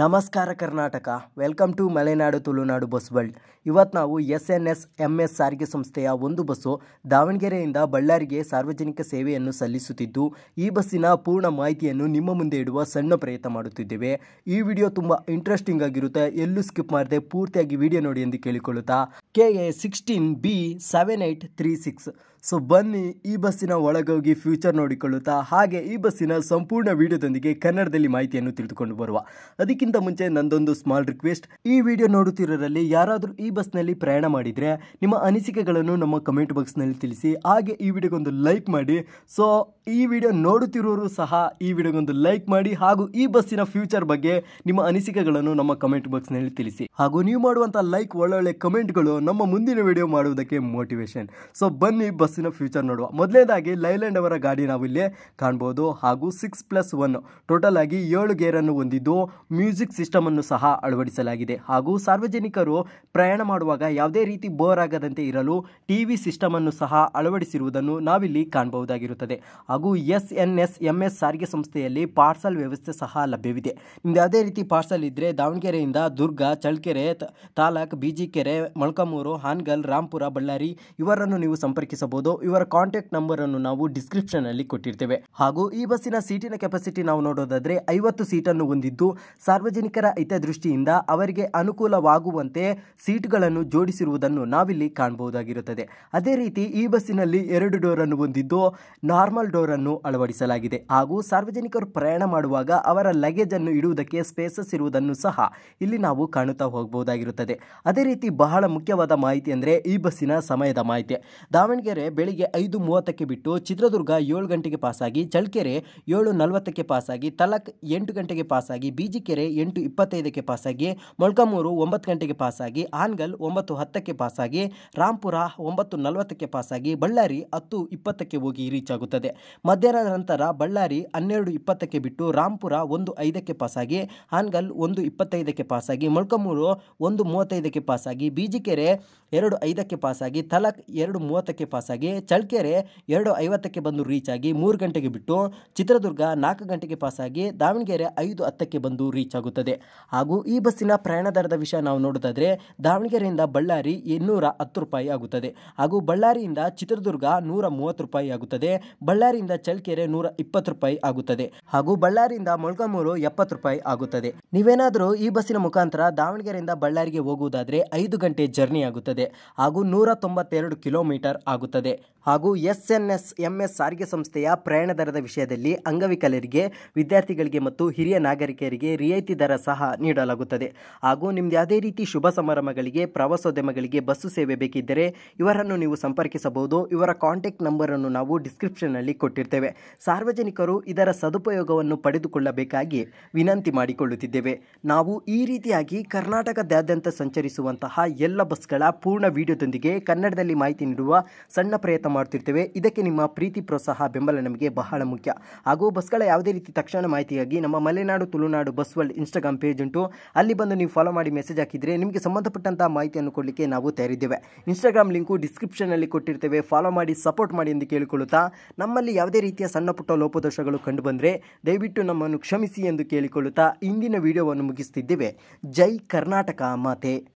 ನಮಸ್ಕಾರ Karnataka welcome to Malenadu Tulunadu bus world ಇವತ್ತು ನಾವು S N S M S ಸಾರಿಗೆ ಸಂಸ್ಥೆಯ ಒಂದು ಬಸ್ಸು ದಾವಣಗೆರೆಯಿಂದ ಬಳ್ಳಾರಿಗೆ ಸಾರ್ವಜನಿಕ ಸೇವೆಯನ್ನು ಸಲ್ಲಿಸುತ್ತಿದ್ದು ಈ ಬಸ್ಸಿನ ಪೂರ್ಣ ಮಾಹಿತಿಯನ್ನು ನಿಮ್ಮ ಮುಂದೆ ಇಡುವ ಸಣ್ಣ ಪ್ರಯತ್ನ ಮಾಡುತ್ತಿದ್ದೇವೆ ಈ ವಿಡಿಯೋ ತುಂಬ ಇಂಟ್ರೆಸ್ಟಿಂಗ್ ಆಗಿರುತ್ತೆ ಎಲ್ಲೂ ಸ್ಕಿಪ್ ಮಾಡದೆ ಪೂರ್ತಿಯಾಗಿ ವಿಡಿಯೋ ನೋಡಿ ಎಂದು ಕೇಳಿಕೊಳ್ಳುತ್ತಾ K A sixteen B seven eight three six so ಬನ್ನಿ ಈ ಬಸ್ಸಿನ ಒಳಗೋಗಿ ಫ್ಯೂಚರ್ ನೋಡಿಕೊಳ್ಳುತ್ತಾ ಹಾಗೆ ಈ ಬಸ್ಸಿನ ಸಂಪೂರ್ಣ ವಿಡಿಯೋದೊಂದಿಗೆ ಕನ್ನಡದಲ್ಲಿ ಮಾಹಿತಿಯನ್ನು ತಿಳಿದುಕೊಂಡು ಬರುವ ಅದಕ್ಕಿಂತ ಮುಂಚೆ ನಂದೊಂದು ಸ್ಮಾಲ್ ರಿಕ್ವೆಸ್ಟ್ ಈ ವಿಡಿಯೋ ನೋಡುತ್ತಿರೋರಲ್ಲಿ ಯಾರಾದರೂ ಈ ಬಸ್ನಲ್ಲಿ ಪ್ರಯಾಣ ಮಾಡಿದರೆ ನಿಮ್ಮ ಅನಿಸಿಕೆಗಳನ್ನು ನಮ್ಮ ಕಮೆಂಟ್ ಬಾಕ್ಸ್ನಲ್ಲಿ ತಿಳಿಸಿ ಹಾಗೆ ಈ ವಿಡಿಯೋಗೊಂದು ಲೈಕ್ ಮಾಡಿ ಸೊ ಈ ವಿಡಿಯೋ ನೋಡುತ್ತಿರೋರು ಸಹ ಈ ವಿಡಿಯೋಗೊಂದು ಲೈಕ್ ಮಾಡಿ ಹಾಗೂ ಈ ಬಸ್ಸಿನ ಫ್ಯೂಚರ್ ಬಗ್ಗೆ ನಿಮ್ಮ ಅನಿಸಿಕೆಗಳನ್ನು ನಮ್ಮ ಕಮೆಂಟ್ ಬಾಕ್ಸ್ನಲ್ಲಿ ತಿಳಿಸಿ ಹಾಗೂ ನೀವು ಮಾಡುವಂಥ ಲೈಕ್ ಒಳ್ಳೊಳ್ಳೆ ಕಮೆಂಟ್ಗಳು ನಮ್ಮ ಮುಂದಿನ ವಿಡಿಯೋ ಮಾಡುವುದಕ್ಕೆ ಮೋಟಿವೇಶನ್ ಸೊ ಬನ್ನಿ ಬಸ್ಸಿನ ಫ್ಯೂಚರ್ ನೋಡುವ ಮೊದಲನೇದಾಗಿ ಲೈಲ್ಯಾಂಡ್ ಅವರ ಗಾಡಿ ನಾವು ಇಲ್ಲಿ ಕಾಣ್ಬೋದು ಹಾಗೂ ಸಿಕ್ಸ್ ಪ್ಲಸ್ ಒನ್ ಟೋಟಲ್ ಆಗಿ ಏಳು ಗೇರನ್ನು ಹೊಂದಿದ್ದು ಮ್ಯೂಸಿಕ್ ಸಿಸ್ಟಮ್ ಅನ್ನು ಸಹ ಅಳವಡಿಸಲಾಗಿದೆ ಹಾಗೂ ಸಾರ್ವಜನಿಕರು ಪ್ರಯಾಣ ಮಾಡುವಾಗ ಯಾವುದೇ ರೀತಿ ಬೋರ್ ಆಗದಂತೆ ಇರಲು ಟಿವಿ ಸಿಸ್ಟಮ್ ಅನ್ನು ಸಹ ಅಳವಡಿಸಿರುವುದನ್ನು ನಾವಿಲ್ಲಿ ಕಾಣಬಹುದಾಗಿರುತ್ತದೆ ಹಾಗೂ S N S M S ಸಾರಿಗೆ ಸಂಸ್ಥೆಯಲ್ಲಿ ಪಾರ್ಸಲ್ ವ್ಯವಸ್ಥೆ ಸಹ ಲಭ್ಯವಿದೆ ನಿಮ್ದು ಯಾವುದೇ ರೀತಿ ಪಾರ್ಸಲ್ ಇದ್ದರೆ ದಾವಣಗೆರೆಯಿಂದ ದುರ್ಗ ಚಳ್ಕೆರೆ ಬಿಜಿ ಬಿಜಿಕೆರೆ ಮೊಳಕ ಚಿಕ್ಕಮೂರು ಹಾನ್ಗಲ್ ರಾಂಪುರ ಬಳ್ಳಾರಿ ಇವರನ್ನು ನೀವು ಸಂಪರ್ಕಿಸಬಹುದು ಇವರ ಕಾಂಟ್ಯಾಕ್ಟ್ ನಂಬರ್ ಅನ್ನು ನಾವು ಡಿಸ್ಕ್ರಿಪ್ಷನ್ ಅಲ್ಲಿ ಕೊಟ್ಟಿರ್ತೇವೆ ಹಾಗೂ ಈ ಬಸ್ಸಿನ ಸೀಟಿನ ಕೆಪಾಸಿಟಿ ನಾವು ನೋಡೋದಾದ್ರೆ ಐವತ್ತು ಸೀಟನ್ನು ಹೊಂದಿದ್ದು ಸಾರ್ವಜನಿಕರ ಹಿತದೃಷ್ಟಿಯಿಂದ ಅವರಿಗೆ ಅನುಕೂಲವಾಗುವಂತೆ ಸೀಟ್ಗಳನ್ನು ಜೋಡಿಸಿರುವುದನ್ನು ನಾವಿಲ್ಲಿ ಕಾಣಬಹುದಾಗಿರುತ್ತದೆ ಅದೇ ರೀತಿ ಈ ಬಸ್ಸಿನಲ್ಲಿ ಎರಡು ಡೋರ್ ಅನ್ನು ಹೊಂದಿದ್ದು ನಾರ್ಮಲ್ ಡೋರ್ ಅನ್ನು ಅಳವಡಿಸಲಾಗಿದೆ ಹಾಗೂ ಸಾರ್ವಜನಿಕರು ಪ್ರಯಾಣ ಮಾಡುವಾಗ ಅವರ ಲಗೇಜ್ ಅನ್ನು ಇಡುವುದಕ್ಕೆ ಸ್ಪೇಸಸ್ ಇರುವುದನ್ನು ಸಹ ಇಲ್ಲಿ ನಾವು ಕಾಣುತ್ತಾ ಹೋಗಬಹುದಾಗಿರುತ್ತದೆ ಅದೇ ರೀತಿ ಬಹಳ ಮುಖ್ಯ ಮುಖ್ಯವಾದ ಮಾಹಿತಿ ಅಂದರೆ ಈ ಬಸ್ಸಿನ ಸಮಯದ ಮಾಹಿತಿ ದಾವಣಗೆರೆ ಬೆಳಿಗ್ಗೆ ಐದು ಮೂವತ್ತಕ್ಕೆ ಬಿಟ್ಟು ಚಿತ್ರದುರ್ಗ ಏಳು ಗಂಟೆಗೆ ಪಾಸಾಗಿ ಚಳ್ಕೆರೆ ಏಳು ನಲವತ್ತಕ್ಕೆ ಪಾಸಾಗಿ ತಲಕ್ ಎಂಟು ಗಂಟೆಗೆ ಪಾಸಾಗಿ ಬೀಜಿಕೆರೆ ಎಂಟು ಇಪ್ಪತ್ತೈದಕ್ಕೆ ಪಾಸಾಗಿ ಮೊಳ್ಕಮೂರು ಒಂಬತ್ತು ಗಂಟೆಗೆ ಪಾಸಾಗಿ ಆನ್ಗಲ್ ಒಂಬತ್ತು ಹತ್ತಕ್ಕೆ ಪಾಸಾಗಿ ರಾಂಪುರ ಒಂಬತ್ತು ನಲವತ್ತಕ್ಕೆ ಪಾಸಾಗಿ ಬಳ್ಳಾರಿ ಹತ್ತು ಇಪ್ಪತ್ತಕ್ಕೆ ಹೋಗಿ ರೀಚ್ ಆಗುತ್ತದೆ ಮಧ್ಯಾಹ್ನದ ನಂತರ ಬಳ್ಳಾರಿ ಹನ್ನೆರಡು ಇಪ್ಪತ್ತಕ್ಕೆ ಬಿಟ್ಟು ರಾಂಪುರ ಒಂದು ಐದಕ್ಕೆ ಪಾಸಾಗಿ ಆನ್ಗಲ್ ಒಂದು ಇಪ್ಪತ್ತೈದಕ್ಕೆ ಪಾಸಾಗಿ ಮೊಳ್ಕಮೂರು ಒಂದು ಮೂವತ್ತೈದಕ್ಕೆ ಪಾಸಾಗಿ ಬೀಜಿಕೆರೆ ಎರಡು ಐದಕ್ಕೆ ಪಾಸಾಗಿ ತಲಕ್ ಎರಡು ಮೂವತ್ತಕ್ಕೆ ಪಾಸಾಗಿ ಚಳ್ಕೆರೆ ಎರಡು ಐವತ್ತಕ್ಕೆ ಬಂದು ರೀಚ್ ಆಗಿ ಮೂರು ಗಂಟೆಗೆ ಬಿಟ್ಟು ಚಿತ್ರದುರ್ಗ ನಾಲ್ಕು ಗಂಟೆಗೆ ಪಾಸಾಗಿ ದಾವಣಗೆರೆ ಐದು ಹತ್ತಕ್ಕೆ ಬಂದು ರೀಚ್ ಆಗುತ್ತದೆ ಹಾಗೂ ಈ ಬಸ್ಸಿನ ಪ್ರಯಾಣ ದರದ ವಿಷಯ ನಾವು ನೋಡೋದಾದರೆ ದಾವಣಗೆರೆಯಿಂದ ಬಳ್ಳಾರಿ ಇನ್ನೂರ ಹತ್ತು ರೂಪಾಯಿ ಆಗುತ್ತದೆ ಹಾಗೂ ಬಳ್ಳಾರಿಯಿಂದ ಚಿತ್ರದುರ್ಗ ನೂರ ಮೂವತ್ತು ರೂಪಾಯಿ ಆಗುತ್ತದೆ ಬಳ್ಳಾರಿಯಿಂದ ಚಳ್ಕೆರೆ ನೂರ ಇಪ್ಪತ್ತು ರೂಪಾಯಿ ಆಗುತ್ತದೆ ಹಾಗೂ ಬಳ್ಳಾರಿಯಿಂದ ಮೊಳಕಾಮೂರು ಎಪ್ಪತ್ತು ರೂಪಾಯಿ ಆಗುತ್ತದೆ ನೀವೇನಾದರೂ ಈ ಬಸ್ಸಿನ ಮುಖಾಂತರ ದಾವಣಗೆರೆಯಿಂದ ಬಳ್ಳಾರಿಗೆ ಹೋಗುವುದಾದರೆ ಐದು ಗಂಟೆ ಜರ್ನಿ ಆಗುತ್ತದೆ ಹಾಗೂ ನೂರ ತೊಂಬತ್ತೆರಡು ಕಿಲೋಮೀಟರ್ ಆಗುತ್ತದೆ ಹಾಗೂ S N S M S ಸಾರಿಗೆ ಸಂಸ್ಥೆಯ ಪ್ರಯಾಣ ದರದ ವಿಷಯದಲ್ಲಿ ಅಂಗವಿಕಲರಿಗೆ ವಿದ್ಯಾರ್ಥಿಗಳಿಗೆ ಮತ್ತು ಹಿರಿಯ ನಾಗರಿಕರಿಗೆ ರಿಯಾಯಿತಿ ದರ ಸಹ ನೀಡಲಾಗುತ್ತದೆ ಹಾಗೂ ನಿಮ್ದು ಯಾವುದೇ ರೀತಿ ಶುಭ ಸಮಾರಂಭಗಳಿಗೆ ಪ್ರವಾಸೋದ್ಯಮಗಳಿಗೆ ಬಸ್ಸು ಸೇವೆ ಬೇಕಿದ್ದರೆ ಇವರನ್ನು ನೀವು ಸಂಪರ್ಕಿಸಬಹುದು ಇವರ ಕಾಂಟ್ಯಾಕ್ಟ್ ನಂಬರನ್ನು ನಾವು ಡಿಸ್ಕ್ರಿಪ್ಷನ್ನಲ್ಲಿ ಕೊಟ್ಟಿರ್ತೇವೆ ಸಾರ್ವಜನಿಕರು ಇದರ ಸದುಪಯೋಗವನ್ನು ಪಡೆದುಕೊಳ್ಳಬೇಕಾಗಿ ವಿನಂತಿ ಮಾಡಿಕೊಳ್ಳುತ್ತಿದ್ದೇವೆ ನಾವು ಈ ರೀತಿಯಾಗಿ ಕರ್ನಾಟಕದಾದ್ಯಂತ ಸಂಚರಿಸುವಂತಹ ಎಲ್ಲ ಬಸ್ ಗಳ ಪೂರ್ಣ ವಿಡಿಯೋದೊಂದಿಗೆ ಕನ್ನಡದಲ್ಲಿ ಮಾಹಿತಿ ನೀಡುವ ಸಣ್ಣ ಪ್ರಯತ್ನ ಮಾಡುತ್ತಿರ್ತೇವೆ ಇದಕ್ಕೆ ನಿಮ್ಮ ಪ್ರೀತಿ ಪ್ರೋತ್ಸಾಹ ಬೆಂಬಲ ನಮಗೆ ಬಹಳ ಮುಖ್ಯ ಹಾಗೂ ಬಸ್ಗಳ ಯಾವುದೇ ರೀತಿ ತಕ್ಷಣ ಮಾಹಿತಿಗಾಗಿ ನಮ್ಮ Malenadu Tulunadu bus world Instagram page ಉಂಟು ಅಲ್ಲಿ ಬಂದು ನೀವು ಫಾಲೋ ಮಾಡಿ ಮೆಸೇಜ್ ಹಾಕಿದರೆ ನಿಮಗೆ ಸಂಬಂಧಪಟ್ಟಂತಹ ಮಾಹಿತಿಯನ್ನು ಕೊಡಲಿಕ್ಕೆ ನಾವು ತಯಾರಿದ್ದೇವೆ ಇನ್ಸ್ಟಾಗ್ರಾಮ್ ಲಿಂಕು ಡಿಸ್ಕ್ರಿಪ್ಷನ್ನಲ್ಲಿ ಕೊಟ್ಟಿರ್ತೇವೆ ಫಾಲೋ ಮಾಡಿ ಸಪೋರ್ಟ್ ಮಾಡಿ ಎಂದು ಕೇಳಿಕೊಳ್ಳುತ್ತಾ ನಮ್ಮಲ್ಲಿ ಯಾವುದೇ ರೀತಿಯ ಸಣ್ಣ ಪುಟ್ಟ ಲೋಪದೋಷಗಳು ಕಂಡುಬಂದರೆ ದಯವಿಟ್ಟು ನಮ್ಮನ್ನು ಕ್ಷಮಿಸಿ ಎಂದು ಕೇಳಿಕೊಳ್ಳುತ್ತಾ ಇಂದಿನ ವಿಡಿಯೋವನ್ನು ಮುಗಿಸ್ತಿದ್ದೇವೆ ಜೈ ಕರ್ನಾಟಕ ಮಾತೆ